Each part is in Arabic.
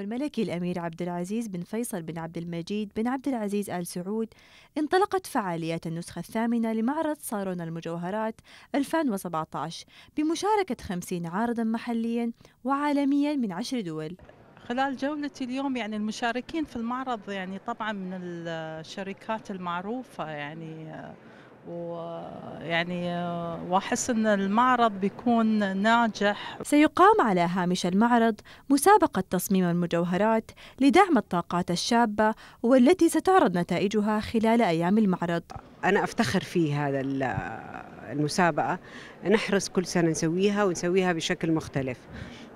الملكي الأمير عبد العزيز بن فيصل بن عبد المجيد بن عبد العزيز آل سعود انطلقت فعاليات النسخة الثامنة لمعرض صارون المجوهرات 2017 بمشاركة 50 عارضا محليا وعالميا من عشر دول خلال جولتي اليوم يعني المشاركين في المعرض يعني طبعا من الشركات المعروفة يعني آه، ويعني واحس ان المعرض بيكون ناجح سيقام على هامش المعرض مسابقه تصميم المجوهرات لدعم الطاقات الشابه والتي ستعرض نتائجها خلال ايام المعرض انا افتخر في هذا المسابقه نحرص كل سنه نسويها ونسويها بشكل مختلف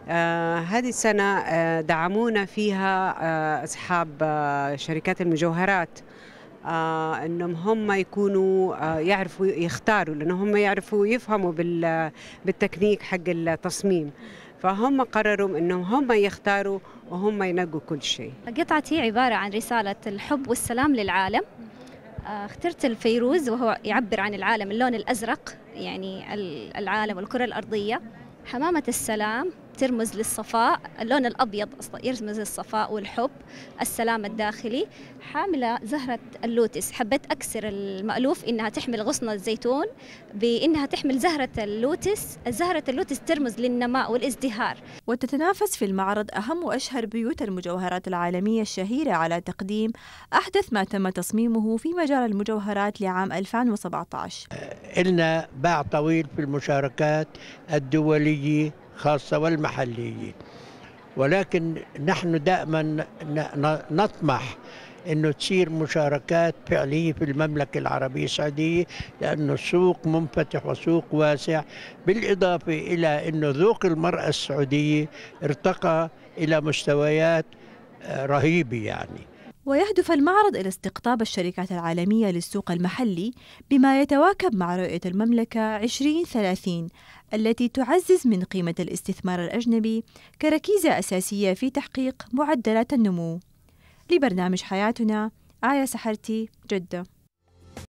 آه هذه السنه آه دعمونا فيها آه اصحاب آه، شركات المجوهرات آه، انهم هم يكونوا آه، يعرفوا يختاروا لانه هم يعرفوا يفهموا بالتكنيك حق التصميم فهم قرروا انهم هم يختاروا وهم ينقوا كل شيء قطعتي عباره عن رساله الحب والسلام للعالم آه، اخترت الفيروز وهو يعبر عن العالم اللون الازرق يعني العالم والكره الارضيه حمامه السلام ترمز للصفاء اللون الأبيض يرمز للصفاء والحب السلام الداخلي حاملة زهرة اللوتس حبيت أكسر المألوف إنها تحمل غصن الزيتون بإنها تحمل زهرة اللوتس زهرة اللوتس ترمز للنماء والازدهار وتتنافس في المعرض أهم وأشهر بيوت المجوهرات العالمية الشهيرة على تقديم أحدث ما تم تصميمه في مجال المجوهرات لعام 2017 إلنا باع طويل في المشاركات الدولية الخاصة والمحلية ولكن نحن دائما نطمح انه تصير مشاركات فعليه في المملكه العربيه السعوديه لانه السوق منفتح وسوق واسع بالاضافه الى انه ذوق المراه السعوديه ارتقى الى مستويات آه، رهيبه يعني ويهدف المعرض إلى استقطاب الشركات العالمية للسوق المحلي بما يتواكب مع رؤية المملكة 2030 التي تعزز من قيمة الاستثمار الأجنبي كركيزة أساسية في تحقيق معدلات النمو لبرنامج حياتنا آية سحرتي جدة